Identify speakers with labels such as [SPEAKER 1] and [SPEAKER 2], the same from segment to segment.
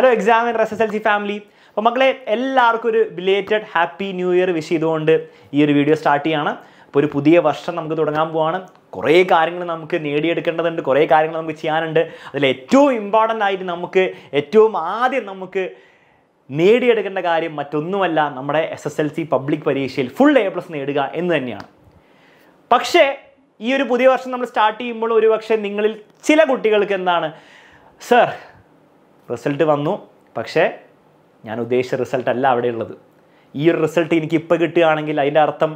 [SPEAKER 1] hello എക്സാമിൻ S S L C family അപ്പോൾ മക്കളെ എല്ലാവർക്കും ഒരു belated happy new year wish ചെയ്തുകൊണ്ട് ഈ ഒരു വീഡിയോ സ്റ്റാർട്ട് ചെയ്യാണ് അപ്പോൾ ഒരു പുതിയ വർഷം നമുക്ക് തുടങ്ങാൻ പോവാണ് കുറേ കാര്യങ്ങൾ നമുക്ക് നേടിയെടുക്കേണ്ടതുണ്ട് കുറേ കാര്യങ്ങൾ നമുക്ക് ചെയ്യാനുണ്ട് അതിൽ ഏറ്റവും ഇമ്പോർട്ടൻ്റ് ആയിട്ട് നമുക്ക് ഏറ്റവും ആദ്യം നമുക്ക് നേടിയെടുക്കേണ്ട കാര്യം മറ്റൊന്നുമല്ല നമ്മുടെ S S L C public പരീക്ഷയിൽ ഫുൾ എ പ്ലസ് നേടുക എന്ന് തന്നെയാണ് പക്ഷേ ഈ ഒരു പുതിയ വർഷം നമ്മൾ സ്റ്റാർട്ട് ചെയ്യുമ്പോൾ ഒരുപക്ഷെ നിങ്ങളിൽ ചില കുട്ടികൾക്ക് എന്താണ് സർ റിസൾട്ട് വന്നു പക്ഷേ ഞാൻ ഉദ്ദേശിച്ച റിസൾട്ട് അല്ല ഉള്ളത് ഈ ഒരു റിസൾട്ട് എനിക്ക് ഇപ്പോൾ കിട്ടുകയാണെങ്കിൽ അതിൻ്റെ അർത്ഥം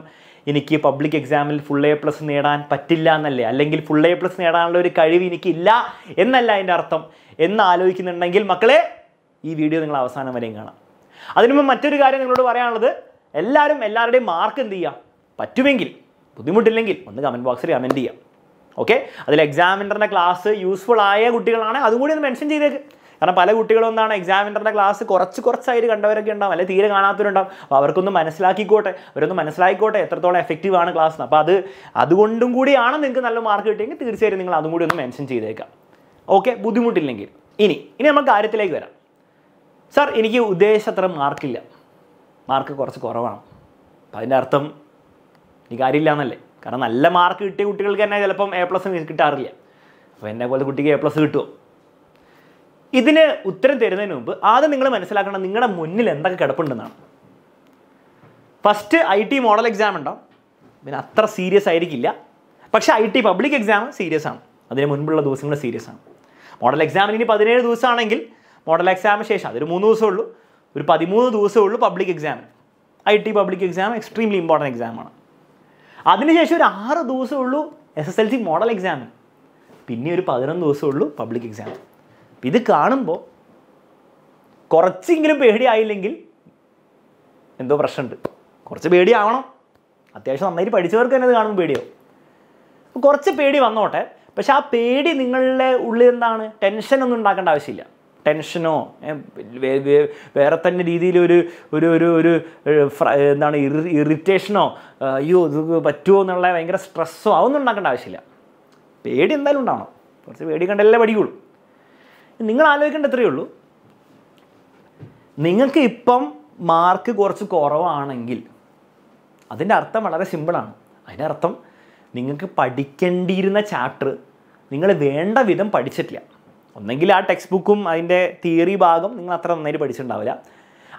[SPEAKER 1] എനിക്ക് പബ്ലിക് എക്സാമിൽ ഫുൾ എ പ്ലസ് നേടാൻ പറ്റില്ല എന്നല്ലേ അല്ലെങ്കിൽ ഫുൾ എ പ്ലസ് നേടാനുള്ള ഒരു കഴിവ് എനിക്കില്ല എന്നല്ല അതിൻ്റെ അർത്ഥം എന്ന് ആലോചിക്കുന്നുണ്ടെങ്കിൽ മക്കളെ ഈ വീഡിയോ നിങ്ങൾ അവസാനം വരെയും കാണാം മുമ്പ് മറ്റൊരു കാര്യം നിങ്ങളോട് പറയാനുള്ളത് എല്ലാവരും എല്ലാവരുടെയും മാർക്ക് എന്ത് ചെയ്യുക പറ്റുമെങ്കിൽ ബുദ്ധിമുട്ടില്ലെങ്കിൽ ഒന്ന് കമൻറ്റ് ബോക്സിൽ കമൻറ്റ് ചെയ്യാം ഓക്കെ അതിൽ എക്സാമിൻ്റെ ക്ലാസ് യൂസ്ഫുൾ ആയ കുട്ടികളാണ് അതും കൂടി ഒന്ന് മെൻഷൻ ചെയ്തേക്ക് കാരണം പല കുട്ടികളും എന്താണ് എക്സാമിനറിൻ്റെ ക്ലാസ് കുറച്ച് കുറച്ചായിട്ട് കണ്ടവരൊക്കെ ഉണ്ടാവും അല്ലെങ്കിൽ തീരെ കാണാത്തവരുണ്ടാവും അപ്പോൾ അവർക്കൊന്ന് മനസ്സിലാക്കിക്കോട്ടെ അവരൊന്ന് മനസ്സിലാക്കിക്കോട്ടെ എത്രത്തോളം എഫക്റ്റീവ് ആണ് ക്ലാസ് അപ്പോൾ അത് അതുകൊണ്ടും കൂടിയാണ് നിങ്ങൾക്ക് നല്ല മാർക്ക് കിട്ടിയെങ്കിൽ തീർച്ചയായും നിങ്ങൾ അതും കൂടി ഒന്ന് മെൻഷൻ ചെയ്തേക്കാം ഓക്കെ ബുദ്ധിമുട്ടില്ലെങ്കിൽ ഇനി ഇനി നമ്മൾ കാര്യത്തിലേക്ക് വരാം സാർ എനിക്ക് ഉദ്ദേശിച്ചത്ര മാർക്കില്ല മാർക്ക് കുറച്ച് കുറവാണ് അപ്പം അതിൻ്റെ അർത്ഥം ഈ കാര്യമില്ല എന്നല്ലേ കാരണം നല്ല മാർക്ക് കിട്ടിയ കുട്ടികൾക്ക് തന്നെ ചിലപ്പം എ പ്ലസ് കിട്ടാറില്ല അപ്പോൾ എന്നെ പോലെ കുട്ടിക്ക് എ പ്ലസ് കിട്ടുമോ ഇതിന് ഉത്തരം തരുന്നതിന് മുമ്പ് ആദ്യം നിങ്ങൾ മനസ്സിലാക്കണം നിങ്ങളുടെ മുന്നിൽ എന്തൊക്കെ കിടപ്പുണ്ടെന്നാണ് first I T model exam ഉണ്ടാവും പിന്നെ അത്ര സീരിയസ് ആയിരിക്കില്ല പക്ഷേ I T public exam serious ആണ് അതിന് മുൻപുള്ള ദിവസങ്ങൾ സീരിയസ് ആണ് മോഡൽ എക്സാമിന് ഇനി പതിനേഴ് ദിവസമാണെങ്കിൽ മോഡൽ എക്സാമിന് ശേഷം അതൊരു മൂന്ന് ദിവസമേ ഉള്ളൂ ഒരു പതിമൂന്ന് ദിവസമേ ഉള്ളൂ public exam I T public exam extremely important എക്സാമാണ് അതിനുശേഷം ഒരു ആറ് ദിവസമേ ഉള്ളൂ S S L C model എക്സാമിന് പിന്നെ ഒരു പതിനൊന്ന് ദിവസമേ ഉള്ളൂ പബ്ലിക് എക്സാം ഇത് കാണുമ്പോൾ കുറച്ചെങ്കിലും പേടിയായില്ലെങ്കിൽ എന്തോ പ്രശ്നമുണ്ട് കുറച്ച് പേടിയാവണം അത്യാവശ്യം നന്നായിട്ട് പഠിച്ചവർക്ക് തന്നെ ഇത് കാണുമ്പോൾ പേടിയോ കുറച്ച് പേടി വന്നോട്ടെ പക്ഷെ ആ പേടി നിങ്ങളുടെ ഉള്ളിൽ എന്താണ് ടെൻഷനൊന്നും ഉണ്ടാക്കേണ്ട ആവശ്യമില്ല ടെൻഷനോ വേറെ തന്നെ രീതിയിൽ ഒരു ഒരു ഒരു ഒരു എന്താണ് ഇറിറ്റേഷനോ അയ്യോ ഇത് പറ്റുമോ എന്നുള്ള ഭയങ്കര സ്ട്രെസ്സോ അതൊന്നും ഉണ്ടാക്കേണ്ട ആവശ്യമില്ല പേടി എന്തായാലും ഉണ്ടാവണം കുറച്ച് പേടി കണ്ടല്ലേ പഠിക്കുള്ളൂ നിങ്ങൾ ആലോചിക്കേണ്ട ഇത്രയേ ഉള്ളൂ നിങ്ങൾക്ക് ഇപ്പം മാർക്ക് കുറച്ച് കുറവാണെങ്കിൽ അതിൻ്റെ അർത്ഥം വളരെ സിമ്പിളാണ് അതിൻ്റെ അർത്ഥം നിങ്ങൾക്ക് പഠിക്കേണ്ടിയിരുന്ന ചാപ്റ്റർ നിങ്ങൾ വേണ്ട വിധം പഠിച്ചിട്ടില്ല ഒന്നെങ്കിൽ ആ ടെക്സ്റ്റ് ബുക്കും അതിൻ്റെ തിയറി ഭാഗം നിങ്ങൾ അത്ര നന്നായിട്ട് പഠിച്ചിട്ടുണ്ടാവില്ല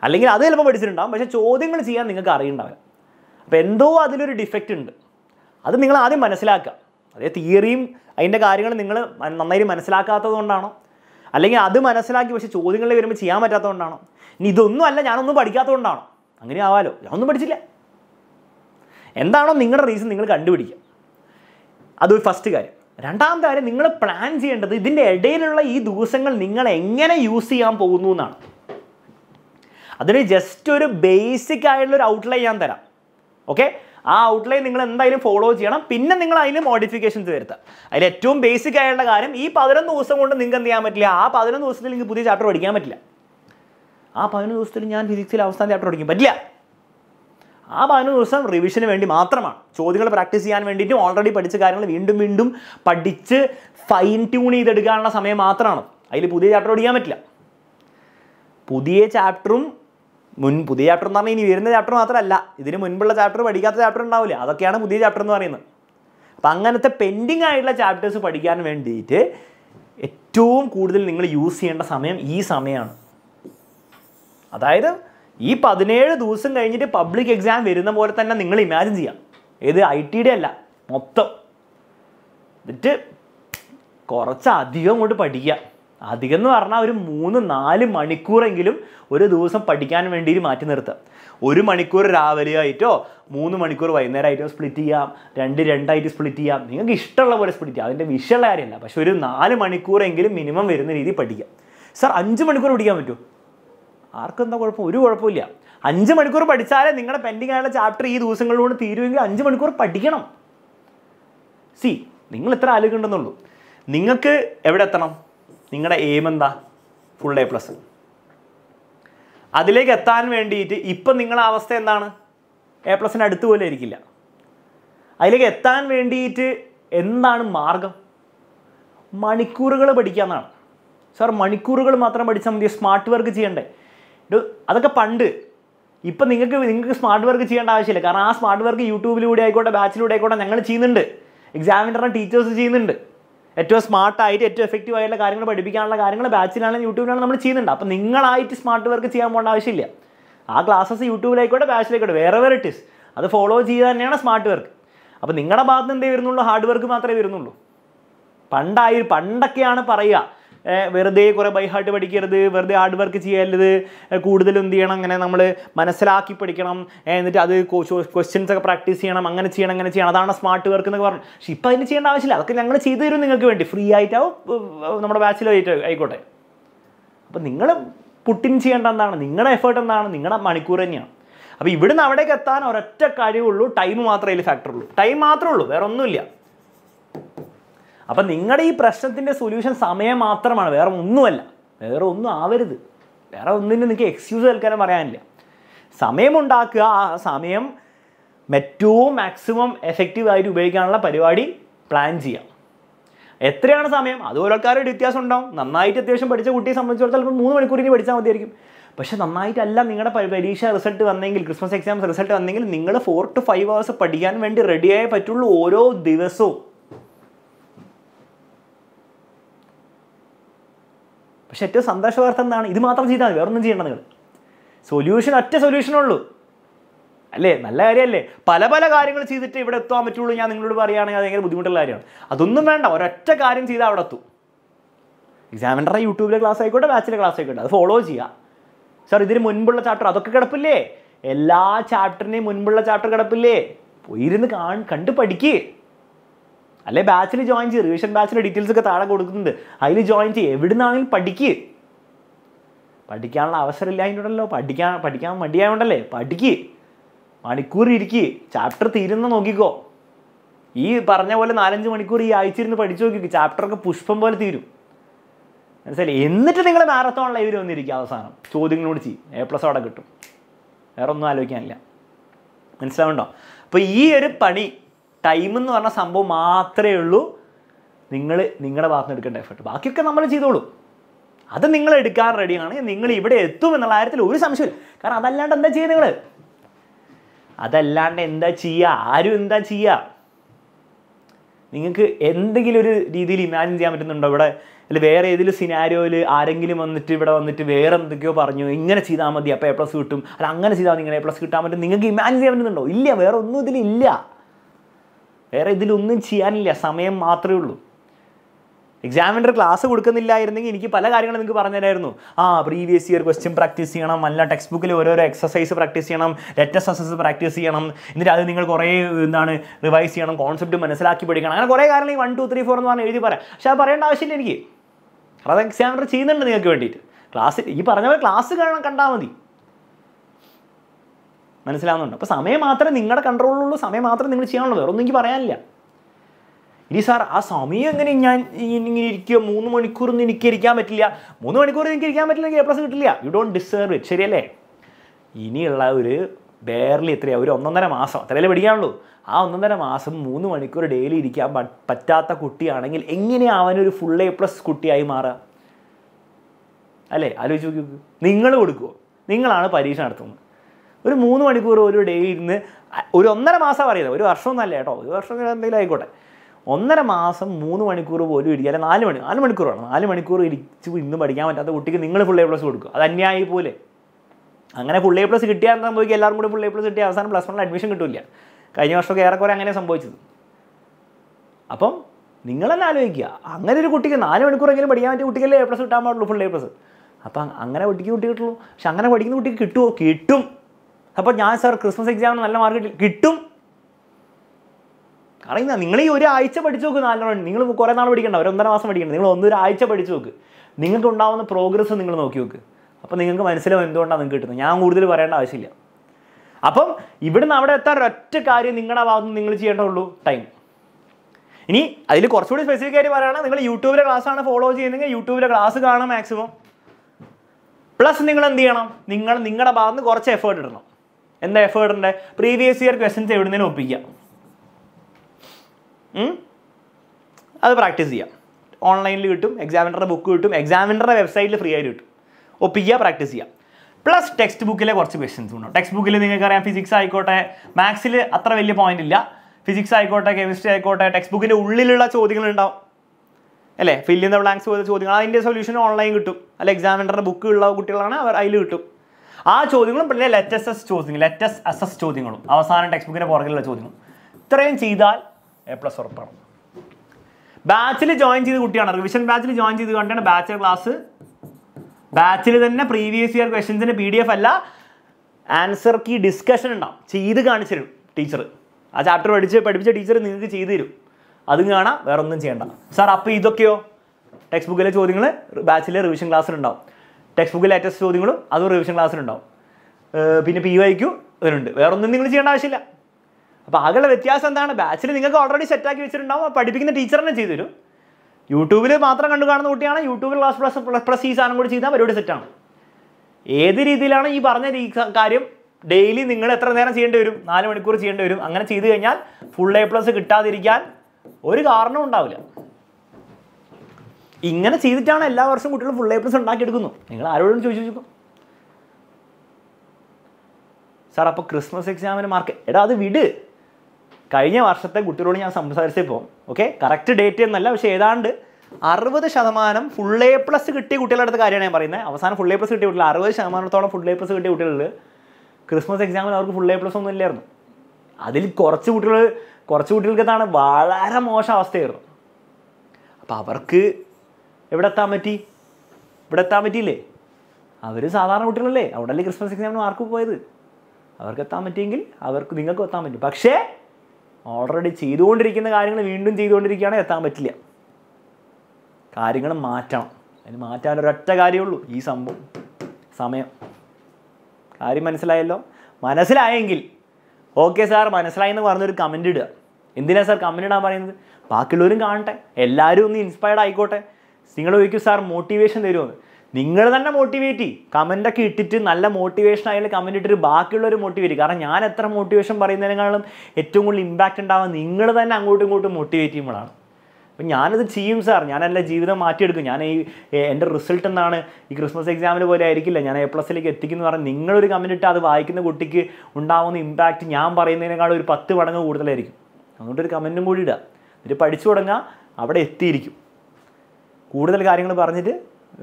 [SPEAKER 1] അല്ലെങ്കിൽ അത് ചിലപ്പോൾ പഠിച്ചിട്ടുണ്ടാകും പക്ഷേ ചോദ്യങ്ങൾ ചെയ്യാൻ നിങ്ങൾക്ക് അറിയുണ്ടാവില്ല അപ്പോൾ എന്തോ അതിലൊരു ഡിഫക്റ്റ് ഉണ്ട് അത് നിങ്ങൾ ആദ്യം മനസ്സിലാക്കുക അതേ തിയറിയും അതിൻ്റെ കാര്യങ്ങൾ നിങ്ങൾ നന്നായിട്ട് മനസ്സിലാക്കാത്തത് കൊണ്ടാണോ അല്ലെങ്കിൽ അത് മനസ്സിലാക്കി പക്ഷേ ചോദ്യങ്ങളിൽ വരുമ്പോൾ ചെയ്യാൻ പറ്റാത്തതുകൊണ്ടാണോ ഇനി ഇതൊന്നും അല്ല ഞാനൊന്നും പഠിക്കാത്തതുകൊണ്ടാണോ അങ്ങനെ ആവാലോ ഞാനൊന്നും പഠിച്ചില്ല എന്താണോ നിങ്ങളുടെ റീസൺ നിങ്ങൾ കണ്ടുപിടിക്കുക അത് ഫസ്റ്റ് കാര്യം രണ്ടാമത്തെ കാര്യം നിങ്ങൾ പ്ലാൻ ചെയ്യേണ്ടത് ഇതിൻ്റെ ഇടയിലുള്ള ഈ ദിവസങ്ങൾ നിങ്ങൾ എങ്ങനെ യൂസ് ചെയ്യാൻ പോകുന്നു എന്നാണ് അതിന് ജസ്റ്റ് ഒരു ബേസിക് ആയിട്ടുള്ള ഒരു ഔട്ട്ലൈൻ ഞാൻ തരാം ഓക്കെ ആ ഔട്ട്ലൈൻ നിങ്ങൾ എന്തായാലും ഫോളോ ചെയ്യണം പിന്നെ നിങ്ങൾ അതിന് മോഡിഫിക്കേഷൻസ് വരുത്തുക അതിൽ ഏറ്റവും ബേസിക് ആയിട്ടുള്ള കാര്യം ഈ പതിനൊന്ന് ദിവസം കൊണ്ട് നിങ്ങൾക്ക് എന്ത് ചെയ്യാൻ പറ്റില്ല ആ പതിനൊന്ന് ദിവസത്തിൽ നിങ്ങൾക്ക് പുതിയ ചാപ്റ്റർ പഠിക്കാൻ പറ്റില്ല ആ പതിനൊന്ന് ദിവസത്തിൽ ഞാൻ ഫിസിക്സിൽ അവസാന ചാപ്റ്റർ പഠിക്കാൻ പറ്റില്ല ആ പതിനൊന്ന് ദിവസം റിവിഷന് വേണ്ടി മാത്രമാണ് ചോദ്യങ്ങൾ പ്രാക്ടീസ് ചെയ്യാൻ വേണ്ടിയിട്ടും ഓൾറെഡി പഠിച്ച കാര്യങ്ങൾ വീണ്ടും വീണ്ടും പഠിച്ച് ഫൈൻ ട്യൂൺ ചെയ്തെടുക്കാനുള്ള സമയം മാത്രമാണ് അതിൽ പുതിയ ചാപ്റ്റർ പഠിക്കാൻ പറ്റില്ല പുതിയ ചാപ്റ്ററും മുൻ പുതിയ ചാപ്റ്റർ എന്ന് പറഞ്ഞാൽ ഇനി വരുന്ന ചാപ്റ്റർ മാത്രമല്ല ഇതിന് മുൻപുള്ള ചാപ്റ്റർ പഠിക്കാത്ത ചാപ്റ്റർ ഉണ്ടാവില്ല അതൊക്കെയാണ് പുതിയ ചാപ്റ്റർ എന്ന് പറയുന്നത് അപ്പം അങ്ങനത്തെ പെൻഡിങ് ആയിട്ടുള്ള ചാപ്റ്റേഴ്സ് പഠിക്കാൻ വേണ്ടിയിട്ട് ഏറ്റവും കൂടുതൽ നിങ്ങൾ യൂസ് ചെയ്യേണ്ട സമയം ഈ സമയമാണ് അതായത് ഈ പതിനേഴ് ദിവസം കഴിഞ്ഞിട്ട് പബ്ലിക് എക്സാം വരുന്ന പോലെ തന്നെ നിങ്ങൾ ഇമാജിൻ ചെയ്യാം ഏത് ഐ ടിയുടെ അല്ല മൊത്തം എന്നിട്ട് കുറച്ചധികം അങ്ങോട്ട് പഠിക്കുക അധികം എന്ന് പറഞ്ഞാൽ ഒരു മൂന്ന് നാല് മണിക്കൂറെങ്കിലും ഒരു ദിവസം പഠിക്കാൻ വേണ്ടി മാറ്റി നിർത്തുക ഒരു മണിക്കൂർ രാവിലെ ആയിട്ടോ മൂന്ന് മണിക്കൂർ വൈകുന്നേരമായിട്ടോ സ്പ്ലിറ്റ് ചെയ്യാം രണ്ട് രണ്ടായിട്ട് സ്പ്ലിറ്റ് ചെയ്യാം നിങ്ങൾക്ക് ഇഷ്ടമുള്ള പോലെ സ്പ്ലിറ്റ് ചെയ്യാം അതിൻ്റെ വിഷയമുള്ള കാര്യമല്ല പക്ഷെ ഒരു നാല് മണിക്കൂറെങ്കിലും മിനിമം വരുന്ന രീതിയിൽ പഠിക്കാം സാർ അഞ്ച് മണിക്കൂർ പഠിക്കാൻ പറ്റുമോ ആർക്കും എന്താ കുഴപ്പം ഒരു കുഴപ്പമില്ല അഞ്ച് മണിക്കൂർ പഠിച്ചാലേ നിങ്ങളുടെ പെൻഡിങ് ആയുള്ള ചാപ്റ്റർ ഈ ദിവസങ്ങളിലൂടെ തീരുമെങ്കിൽ അഞ്ച് മണിക്കൂർ പഠിക്കണം സി നിങ്ങൾ ഇത്ര ആലോചിക്കണ്ടെന്നുള്ളൂ നിങ്ങൾക്ക് എവിടെ എത്തണം നിങ്ങളുടെ എയിം എന്താ ഫുൾ എ പ്ലസ് അതിലേക്ക് എത്താൻ വേണ്ടിയിട്ട് ഇപ്പം നിങ്ങളുടെ അവസ്ഥ എന്താണ് എ പ്ലസിന് അടുത്ത് പോലെ ആയിരിക്കില്ല അതിലേക്ക് എത്താൻ വേണ്ടിയിട്ട് എന്താണ് മാർഗം മണിക്കൂറുകൾ എന്നാണ് സാർ മണിക്കൂറുകൾ മാത്രം പഠിച്ചാൽ മതി സ്മാർട്ട് വർക്ക് ചെയ്യണ്ടേ അതൊക്കെ പണ്ട് ഇപ്പം നിങ്ങൾക്ക് നിങ്ങൾക്ക് സ്മാർട്ട് വർക്ക് ചെയ്യേണ്ട ആവശ്യമില്ല കാരണം ആ സ്മാർട്ട് വർക്ക് യൂട്യൂബിലൂടെ ആയിക്കോട്ടെ ബാച്ചിലൂടെ ആയിക്കോട്ടെ ഞങ്ങൾ ചെയ്യുന്നുണ്ട് എക്സാമിൻ്റെ ടീച്ചേഴ്സ് ചെയ്യുന്നുണ്ട് ഏറ്റവും സ്മാർട്ടായിട്ട് ഏറ്റവും എഫക്റ്റീവ് ആയിട്ടുള്ള കാര്യങ്ങൾ പഠിപ്പിക്കാനുള്ള കാര്യങ്ങൾ ബാച്ചിലാണെങ്കിലും യൂട്യൂബിലാണ് നമ്മൾ ചെയ്യുന്നുണ്ട് അപ്പം നിങ്ങളായിട്ട് സ്മാർട്ട് വർക്ക് ചെയ്യാൻ പോകേണ്ട ആവശ്യമില്ല ആ ക്ലാസ്സസ് യൂട്യൂബിലായിക്കോട്ടെ ബാച്ചിലേക്കോട്ടെ വേറെ വേറെ ഇറ്റ് ഇസ് അത് ഫോളോ ചെയ്യുക തന്നെയാണ് സ്മാർട്ട് വർക്ക് അപ്പം നിങ്ങളുടെ ഭാഗത്ത് എന്തേ വരുന്നുള്ളൂ ഹാർഡ് വർക്ക് മാത്രമേ വരുന്നുള്ളൂ പണ്ടായി പണ്ടൊക്കെയാണ് പറയുക വെറുതെ കുറേ ബൈഹാർട്ട് പഠിക്കരുത് വെറുതെ ഹാർഡ് വർക്ക് ചെയ്യരുത് കൂടുതൽ എന്ത് ചെയ്യണം അങ്ങനെ നമ്മൾ മനസ്സിലാക്കി പഠിക്കണം എന്നിട്ട് അത് ക്വസ്റ്റ്യൻസ് ഒക്കെ പ്രാക്ടീസ് ചെയ്യണം അങ്ങനെ ചെയ്യണം അങ്ങനെ ചെയ്യണം അതാണ് സ്മാർട്ട് വർക്ക് എന്നൊക്കെ പറഞ്ഞു പക്ഷെ ഇപ്പം അതിന് ചെയ്യേണ്ട ആവശ്യമില്ല അതൊക്കെ ഞങ്ങൾ ചെയ്തു തരും നിങ്ങൾക്ക് വേണ്ടി ഫ്രീ ആയിട്ടാവും നമ്മുടെ ആയിട്ട് ആയിക്കോട്ടെ അപ്പം നിങ്ങൾ പുട്ടിൻ ചെയ്യേണ്ട എന്താണ് നിങ്ങളുടെ എഫേർട്ട് എന്താണ് നിങ്ങളുടെ മണിക്കൂർ തന്നെയാണ് അപ്പോൾ ഇവിടുന്ന് അവിടേക്ക് എത്താൻ ഒരൊറ്റ കഴിവുള്ളൂ ടൈം മാത്രമേ അതിൽ ഫാക്ടറുള്ളൂ ടൈം മാത്രമേ ഉള്ളൂ വേറെ ഒന്നുമില്ല അപ്പം നിങ്ങളുടെ ഈ പ്രശ്നത്തിൻ്റെ സൊല്യൂഷൻ സമയം മാത്രമാണ് വേറെ ഒന്നുമല്ല വേറെ ഒന്നും ആവരുത് വേറെ ഒന്നിനും നിങ്ങൾക്ക് എക്സ്ക്യൂസ് കേൾക്കാനും പറയാനില്ല സമയമുണ്ടാക്കുക ആ സമയം മറ്റവും മാക്സിമം ആയിട്ട് ഉപയോഗിക്കാനുള്ള പരിപാടി പ്ലാൻ ചെയ്യാം എത്രയാണ് സമയം അത് ഓരോക്കാരുടെ വ്യത്യാസം ഉണ്ടാവും നന്നായിട്ട് അത്യാവശ്യം പഠിച്ച കുട്ടിയെ സംബന്ധിച്ചിടത്തോളം ചിലപ്പോൾ മൂന്ന് മണിക്കൂറിന് പഠിച്ചാൽ മതിയായിരിക്കും പക്ഷേ നന്നായിട്ടല്ല നിങ്ങളുടെ പരീക്ഷ റിസൾട്ട് വന്നെങ്കിൽ ക്രിസ്മസ് എക്സാംസ് റിസൾട്ട് വന്നെങ്കിൽ നിങ്ങൾ ഫോർ ടു ഫൈവ് അവേഴ്സ് പഠിക്കാൻ വേണ്ടി റെഡിയായേ പറ്റുള്ളൂ ഓരോ ദിവസവും പക്ഷേ ഏറ്റവും സന്തോഷ വാർത്ത എന്താണ് ഇത് മാത്രം ചെയ്താൽ മതി വേറൊന്നും ചെയ്യേണ്ട നിങ്ങൾ സൊല്യൂഷൻ ഒറ്റ സൊല്യൂഷനുള്ളൂ അല്ലേ നല്ല കാര്യമല്ലേ പല പല കാര്യങ്ങൾ ചെയ്തിട്ട് ഇവിടെ എത്താൻ പറ്റുള്ളൂ ഞാൻ നിങ്ങളോട് പറയുകയാണെങ്കിൽ അത് ഭയങ്കര ബുദ്ധിമുട്ടുള്ള കാര്യമാണ് അതൊന്നും വേണ്ട ഒരൊറ്റ കാര്യം ചെയ്താൽ അവിടെ എത്തും എക്സാമിൻ്റെ യൂട്യൂബിലെ ക്ലാസ് ആയിക്കോട്ടെ ബാച്ചിലെ ക്ലാസ് ആയിക്കോട്ടെ അത് ഫോളോ ചെയ്യുക സാർ ഇതിന് മുൻപുള്ള ചാപ്റ്റർ അതൊക്കെ കിടപ്പില്ലേ എല്ലാ ചാപ്റ്ററിനെയും മുൻപുള്ള ചാപ്റ്റർ കിടപ്പില്ലേ പോയിരുന്ന് കാൺ കണ്ട് പഠിക്കേ അല്ലെ ബാച്ചിൽ ജോയിൻ ചെയ്ത് റിവിഷൻ ബാച്ചിലെ ഡീറ്റെയിൽസ് ഒക്കെ താഴെ കൊടുക്കുന്നുണ്ട് അതിൽ ജോയിൻ ചെയ്യും എവിടുന്നാണെങ്കിലും പഠിക്ക് പഠിക്കാനുള്ള അവസരമില്ലായിട്ടുണ്ടല്ലോ പഠിക്കാൻ പഠിക്കാൻ മടിയായോണ്ടല്ലേ പഠിക്ക് മണിക്കൂർ ഇരിക്കുക ചാപ്റ്റർ തീരുന്ന നോക്കിക്കോ ഈ പറഞ്ഞ പോലെ നാലഞ്ച് മണിക്കൂർ ഈ ആഴ്ചയിരുന്ന് ഇരുന്ന് പഠിച്ചു ചാപ്റ്ററൊക്കെ പുഷ്പം പോലെ തീരും മനസ്സിലായി എന്നിട്ട് നിങ്ങൾ മാരത്തോൺ ലൈവിൽ വന്നിരിക്കുക അവസാനം ചോദ്യങ്ങളോട് ചെയ്യും എ പ്ലസ് അവിടെ കിട്ടും വേറെ ഒന്നും ആലോചിക്കാനില്ല മനസ്സിലാവുണ്ടോ അപ്പോൾ ഈ ഒരു പണി ടൈം എന്ന് പറഞ്ഞ സംഭവം മാത്രമേ ഉള്ളൂ നിങ്ങൾ നിങ്ങളുടെ ഭാഗത്ത് എടുക്കേണ്ട എഫർട്ട് ബാക്കിയൊക്കെ നമ്മൾ ചെയ്തോളൂ അത് നിങ്ങൾ എടുക്കാൻ റെഡിയാണ് നിങ്ങൾ ഇവിടെ എത്തും എന്നുള്ള കാര്യത്തിൽ ഒരു സംശയമില്ല കാരണം അതല്ലാണ്ട് എന്താ ചെയ്യുക നിങ്ങൾ അതല്ലാണ്ട് എന്താ ചെയ്യുക ആരും എന്താ ചെയ്യുക നിങ്ങൾക്ക് എന്തെങ്കിലും ഒരു രീതിയിൽ ഇമാജിൻ ചെയ്യാൻ പറ്റുന്നുണ്ടോ ഇവിടെ അല്ലെങ്കിൽ വേറെ ഏതെങ്കിലും സിനാരിയോയിൽ ആരെങ്കിലും വന്നിട്ട് ഇവിടെ വന്നിട്ട് വേറെ എന്തൊക്കെയോ പറഞ്ഞു ഇങ്ങനെ ചെയ്താൽ മതി അപ്പോൾ എ പ്ലസ് കിട്ടും അല്ല അങ്ങനെ ചെയ്താൽ മതി ഇങ്ങനെ എ പ്ലസ് കിട്ടാൻ പറ്റും നിങ്ങൾക്ക് ഇമാജിൻ ചെയ്യാൻ പറ്റുന്നുണ്ടോ ഇല്ല വേറെ ഒന്നും ഇതിലില്ല വേറെ ഇതിലൊന്നും ചെയ്യാനില്ല സമയം മാത്രമേ ഉള്ളൂ എക്സാമിനർ ക്ലാസ് കൊടുക്കുന്നില്ലായിരുന്നെങ്കിൽ എനിക്ക് പല കാര്യങ്ങളും നിങ്ങൾക്ക് പറഞ്ഞുതരായിരുന്നു ആ പ്രീവിയസ് ഇയർ ക്വസ്റ്റ്യൻ പ്രാക്ടീസ് ചെയ്യണം അല്ല ടെക്സ്റ്റ് ബുക്കിൽ ഓരോരോ എക്സസൈസ് പ്രാക്ടീസ് ചെയ്യണം ലെറ്റർ എക്സസൈസ് പ്രാക്ടീസ് ചെയ്യണം എന്നിട്ട് അത് നിങ്ങൾ കുറേ എന്താണ് റിവൈസ് ചെയ്യണം കോൺസെപ്റ്റ് മനസ്സിലാക്കി പഠിക്കണം അങ്ങനെ കുറേ കാര്യങ്ങൾ വൺ ടു ത്രീ ഫോർ എന്ന് പറഞ്ഞ് എഴുതി പറയാം പക്ഷേ അത് പറയേണ്ട ആവശ്യമില്ല എനിക്ക് അത് എക്സാമിനർ ചെയ്യുന്നുണ്ട് നിങ്ങൾക്ക് വേണ്ടിയിട്ട് ക്ലാസ് ഈ പറഞ്ഞ പോലെ ക്ലാസ് കാണാൻ കണ്ടാൽ മതി മനസ്സിലാവുന്നുണ്ട് അപ്പോൾ സമയം മാത്രമേ നിങ്ങളുടെ കൺട്രോളിലുള്ള സമയം മാത്രമേ നിങ്ങൾ ചെയ്യാനുള്ളൂ വേറെ ഒന്നും എനിക്ക് പറയാനില്ല ഇനി സാർ ആ സമയം എങ്ങനെ ഞാൻ ഇങ്ങനെ ഇരിക്കുക മൂന്ന് മണിക്കൂറൊന്നും എനിക്ക് ഇരിക്കാൻ പറ്റില്ല മൂന്ന് മണിക്കൂർ എനിക്ക് ഇരിക്കാൻ പറ്റില്ലെങ്കിൽ എ പ്ലസ് കിട്ടില്ല യു ഡോണ്ട് ഡിസേർവ് ഇറ്റ് ശരിയല്ലേ ഇനിയുള്ള ഒരു ബേർലി എത്രയാണ് ഒരു ഒന്നൊന്നര മാസം അത്രയല്ലേ പഠിക്കാനുള്ളൂ ആ ഒന്നൊന്നര മാസം മൂന്ന് മണിക്കൂർ ഡെയിലി ഇരിക്കാൻ പറ്റാത്ത കുട്ടിയാണെങ്കിൽ എങ്ങനെയാണ് അവനൊരു ഫുൾ എ പ്ലസ് കുട്ടിയായി മാറുക അല്ലേ ആലോചിച്ച് നോക്കി നിങ്ങൾ കൊടുക്കുമോ നിങ്ങളാണ് പരീക്ഷ നടത്തുന്നത് ഒരു മൂന്ന് മണിക്കൂർ ഒരു ഡേ ഇരുന്ന് ഒരു ഒന്നര മാസം അറിയാം ഒരു വർഷം ഒന്നല്ല കേട്ടോ ഒരു വർഷം എന്തെങ്കിലും ആയിക്കോട്ടെ ഒന്നര മാസം മൂന്ന് മണിക്കൂർ പോലും ഇരിക്കുക അല്ലെങ്കിൽ നാല് മണി നാല് മണിക്കൂർ വേണം നാല് മണിക്കൂർ ഇരിച്ച് ഇന്ന് പഠിക്കാൻ പറ്റാത്ത കുട്ടിക്ക് നിങ്ങൾ ഫുൾ എ പ്ലസ് കൊടുക്കുക അത് അന്യായി പോലെ അങ്ങനെ ഫുൾ എ പ്ലസ് കിട്ടിയാൽ സംഭവിക്കുക എല്ലാവരും കൂടി ഫുൾ എ പ്ലസ് കിട്ടിയ അവസാനം പ്ലസ് വണ്ണിൽ അഡ്മിഷൻ കിട്ടില്ല കഴിഞ്ഞ വർഷമൊക്കെ ഏറെക്കുറെ അങ്ങനെ സംഭവിച്ചത് അപ്പം നിങ്ങളെന്നെ ആലോചിക്കുക അങ്ങനെ ഒരു കുട്ടിക്ക് നാല് മണിക്കൂറെങ്കിലും പഠിക്കാൻ പറ്റിയ കുട്ടിക്കല്ലേ എ പ്ലസ് കിട്ടാൻ പാടുള്ളൂ ഫുൾ എ പ്ലസ് അപ്പം അങ്ങനെ കുട്ടിക്ക് കുട്ടി കിട്ടുള്ളൂ പക്ഷെ അങ്ങനെ പഠിക്കുന്ന കുട്ടിക്ക് കിട്ടുമോ കിട്ടും അപ്പോൾ ഞാൻ സാർ ക്രിസ്മസ് എക്സാമിന് നല്ല മാർക്ക് കിട്ടും കാരണം നിങ്ങൾ ഈ ഒരാഴ്ച പഠിച്ചു നോക്ക് നാലെണ്ണം നിങ്ങൾ കുറേ നാൾ പഠിക്കണ്ട ഒരൊന്നര മാസം പഠിക്കണ്ട നിങ്ങൾ ഒന്നൊരാഴ്ച പഠിച്ചു നോക്ക് നിങ്ങൾക്ക് ഉണ്ടാവുന്ന പ്രോഗ്രസ് നിങ്ങൾ നോക്കി നോക്ക് അപ്പോൾ നിങ്ങൾക്ക് മനസ്സിലാവും എന്തുകൊണ്ടാണ് നിങ്ങൾക്ക് കിട്ടുന്നത് ഞാൻ കൂടുതൽ പറയേണ്ട ആവശ്യമില്ല അപ്പം ഇവിടുന്ന് അവിടെ എത്താൻ ഒറ്റ കാര്യം നിങ്ങളുടെ ഭാഗത്ത് നിങ്ങൾ ചെയ്യേണ്ടുള്ളൂ ടൈം ഇനി അതിൽ കുറച്ചുകൂടി സ്പെസിഫിക് ആയിട്ട് പറയുകയാണെങ്കിൽ നിങ്ങൾ യൂട്യൂബിലെ ക്ലാസ്സാണ് ഫോളോ ചെയ്യുന്നതെങ്കിൽ യൂട്യൂബിലെ ക്ലാസ് കാണാം മാക്സിമം പ്ലസ് നിങ്ങൾ എന്ത് ചെയ്യണം നിങ്ങൾ നിങ്ങളുടെ ഭാഗത്ത് നിന്ന് കുറച്ച് എഫേർട്ട് ഇടണം എന്താ എഫേർട്ട് ഉണ്ട് പ്രീവിയസ് ഇയർ ക്വസ്റ്റ്യൻസ് എവിടുന്നേലും ഒപ്പിക്കാം അത് പ്രാക്ടീസ് ചെയ്യാം ഓൺലൈനിൽ കിട്ടും എക്സാമിനറുടെ ബുക്ക് കിട്ടും എക്സാമിനറുടെ വെബ്സൈറ്റിൽ ഫ്രീ ആയിട്ട് കിട്ടും ഒപ്പിക്കുക പ്രാക്ടീസ് ചെയ്യാം പ്ലസ് ടെക്സ്റ്റ് ബുക്കിലെ കുറച്ച് ക്വസ്റ്റൻസ് ഉണ്ടോ ടെക്സ്റ്റ് ബുക്കിൽ നിങ്ങൾക്കറിയാം ഫിസിക്സ് ആയിക്കോട്ടെ മാത്സിൽ അത്ര വലിയ പോയിന്റ് ഇല്ല ഫിസിക്സ് ആയിക്കോട്ടെ കെമിസ്ട്രി ആയിക്കോട്ടെ ടെക്സ്റ്റ് ബുക്കിൻ്റെ ഉള്ളിലുള്ള ചോദ്യങ്ങൾ ഉണ്ടാവും അല്ലേ ഫില്ലിൻ്റെ ബ്ലാങ്ക്സ് പോലത്തെ ചോദ്യങ്ങൾ അതിൻ്റെ സൊല്യൂഷൻ ഓൺലൈൻ കിട്ടും അല്ല എക്സാമിനറുടെ ബുക്ക് ഉള്ള കുട്ടികളാണ് അവർ അതിൽ കിട്ടും ആ ചോദ്യങ്ങളും പിന്നെ ലെറ്റസ്റ്റ് ചോദ്യങ്ങൾ ലെറ്റസ്റ്റ് എസ് ചോദ്യങ്ങളും അവസാനം ടെക്സ്റ്റ് ബുക്കിൻ്റെ പുറകിലുള്ള ചോദ്യങ്ങൾ ഇത്രയും ചെയ്താൽ എ പ്ലസ് ഉറപ്പാണ് ബാച്ചിൽ ജോയിൻ ചെയ്ത് കുട്ടിയാണ് റിവിഷൻ ബാച്ചിൽ ജോയിൻ ചെയ്ത് കൊണ്ടാണ് ബാച്ചിൽ ക്ലാസ് ബാച്ചിൽ തന്നെ പ്രീവിയസ് ഇയർ ക്വസ്റ്റ്യൻസിൻ്റെ പി ഡി എഫ് അല്ല ആൻസർ കീ ഡിസ്കഷൻ ഉണ്ടാവും ചെയ്ത് കാണിച്ചു തരും ടീച്ചർ ആ ചാപ്റ്റർ പഠിച്ച് പഠിപ്പിച്ച ടീച്ചർ നിങ്ങൾക്ക് ചെയ്തു തരും അതും കാണാം വേറൊന്നും ചെയ്യണ്ട സാർ അപ്പോൾ ഇതൊക്കെയോ ടെക്സ്റ്റ് ബുക്കിലെ ചോദ്യങ്ങൾ ബാച്ചിലെ റിവിഷൻ ക്ലാസ്സിലുണ്ടാവും ടെക്സ്റ്റ് ബുക്കിൽ ലേറ്റസ്റ്റ് ചോദ്യങ്ങളും അതും റിവിഷൻ ക്ലാസ്സിലുണ്ടാവും പിന്നെ പി വൈക്കു ഇതിനുണ്ട് വേറൊന്നും നിങ്ങൾ ചെയ്യേണ്ട ആവശ്യമില്ല അപ്പോൾ ആകെയുള്ള വ്യത്യാസം എന്താണ് ബാച്ചിൽ നിങ്ങൾക്ക് ഓൾറെഡി സെറ്റാക്കി വെച്ചിട്ടുണ്ടാവും പഠിപ്പിക്കുന്ന ടീച്ചറിനെ ചെയ്തു തരും യൂട്യൂബിൽ മാത്രം കണ്ടു കാണുന്ന കുട്ടിയാണ് യൂട്യൂബിൽ ക്ലാസ് പ്ലസ് പ്ലസ് ഈ സാധനം കൂടി ചെയ്താൽ പരിപാടി സെറ്റാണ് ഏത് രീതിയിലാണ് ഈ പറഞ്ഞ കാര്യം ഡെയിലി നിങ്ങൾ എത്ര നേരം ചെയ്യേണ്ടി വരും നാല് മണിക്കൂർ ചെയ്യേണ്ടി വരും അങ്ങനെ ചെയ്തു കഴിഞ്ഞാൽ ഫുൾ എ പ്ലസ് കിട്ടാതിരിക്കാൻ ഒരു കാരണവും ഉണ്ടാവില്ല ഇങ്ങനെ ചെയ്തിട്ടാണ് എല്ലാ വർഷവും കുട്ടികൾ ഫുൾ എ പ്ലസ് ഉണ്ടാക്കിയെടുക്കുന്നു നിങ്ങൾ ആരോടും ചോദിച്ചു നോക്കും സാർ അപ്പോൾ ക്രിസ്മസ് എക്സാമിന് മാർക്ക് എടാ അത് വിട് കഴിഞ്ഞ വർഷത്തെ കുട്ടികളോട് ഞാൻ സംസാരിച്ചപ്പോൾ ഓക്കെ കറക്റ്റ് ഡേറ്റ് എന്നല്ല പക്ഷേ ഏതാണ്ട് അറുപത് ശതമാനം ഫുൾ എ പ്ലസ് കിട്ടിയ കുട്ടികളുടെ അടുത്ത കാര്യമാണ് ഞാൻ പറയുന്നത് അവസാനം ഫുൾ എ പ്ലസ് കിട്ടിയ കുട്ടികൾ അറുപത് ശതമാനത്തോളം ഫുൾ എ പ്ലസ് കിട്ടിയ കുട്ടികളിൽ ക്രിസ്മസ് എക്സാമിൽ അവർക്ക് ഫുൾ എ പ്ലസ് ഒന്നും ഇല്ലായിരുന്നു അതിൽ കുറച്ച് കുട്ടികൾ കുറച്ച് എന്താണ് വളരെ മോശം അവസ്ഥയായിരുന്നു അപ്പോൾ അവർക്ക് എവിടെ എത്താൻ പറ്റി ഇവിടെ എത്താൻ പറ്റിയില്ലേ അവർ സാധാരണ കുട്ടികളല്ലേ അവിടെയല്ലേ ക്രിസ്മസ് എക്സാമിന് മാർക്ക് പോയത് അവർക്ക് എത്താൻ പറ്റിയെങ്കിൽ അവർക്ക് നിങ്ങൾക്ക് എത്താൻ പറ്റും പക്ഷേ ഓൾറെഡി ചെയ്തുകൊണ്ടിരിക്കുന്ന കാര്യങ്ങൾ വീണ്ടും ചെയ്തുകൊണ്ടിരിക്കുകയാണെങ്കിൽ എത്താൻ പറ്റില്ല കാര്യങ്ങൾ മാറ്റണം അതിന് മാറ്റാൻ ഒരൊറ്റ കാര്യമുള്ളൂ ഈ സംഭവം സമയം കാര്യം മനസ്സിലായല്ലോ മനസ്സിലായെങ്കിൽ ഓക്കെ സാർ മനസ്സിലായി എന്ന് പറഞ്ഞൊരു കമൻ്റ് ഇടുക എന്തിനാണ് സാർ കമൻ്റ് ഇടാൻ പറയുന്നത് ബാക്കിയുള്ളവരും കാണട്ടെ എല്ലാവരും ഒന്ന് ഇൻസ്പയർഡ് ആയിക്കോട്ടെ നിങ്ങൾ ചോദിക്കും സാർ മോട്ടിവേഷൻ തരുമെന്ന് നിങ്ങൾ തന്നെ മോട്ടിവേറ്റ് കമൻറ്റൊക്കെ ഇട്ടിട്ട് നല്ല മോട്ടിവേഷൻ ആയാലും കമൻറ്റ് ഇട്ടിട്ട് ബാക്കിയുള്ളവർ മോട്ടിവേറ്റ് കാരണം ഞാൻ എത്ര മോട്ടിവേഷൻ പറയുന്നതിനേക്കാളും ഏറ്റവും കൂടുതൽ ഇമ്പാക്റ്റ് ഉണ്ടാവുക നിങ്ങൾ തന്നെ അങ്ങോട്ടും ഇങ്ങോട്ടും മോട്ടിവേറ്റ് ചെയ്യുമ്പോഴാണ് അപ്പം ഞാനത് ചെയ്യും സാർ ഞാൻ എൻ്റെ ജീവിതം മാറ്റിയെടുക്കും ഞാൻ ഈ എൻ്റെ റിസൾട്ട് എന്നാണ് ഈ ക്രിസ്മസ് എക്സാമിന് പോലെ ആയിരിക്കില്ല ഞാൻ എ പ്ലസിലേക്ക് എത്തിക്കുന്നു പറഞ്ഞാൽ നിങ്ങളൊരു കമൻറ്റ് അത് വായിക്കുന്ന കുട്ടിക്ക് ഉണ്ടാവുന്ന ഇമ്പാക്റ്റ് ഞാൻ പറയുന്നതിനേക്കാളും ഒരു പത്ത് മടങ്ങ് കൂടുതലായിരിക്കും അതുകൊണ്ടൊരു കമൻറ്റും കൂടി ഇടുക എന്നിട്ട് പഠിച്ചു തുടങ്ങുക അവിടെ എത്തിയിരിക്കും കൂടുതൽ കാര്യങ്ങൾ പറഞ്ഞിട്ട്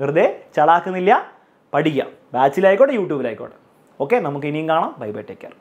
[SPEAKER 1] വെറുതെ ചളാക്കുന്നില്ല പഠിക്കുക ബാച്ചിലായിക്കോട്ടെ യൂട്യൂബിലായിക്കോട്ടെ ഓക്കെ നമുക്ക് ഇനിയും കാണാം ബൈ ബൈ ടേക്ക് കെയർ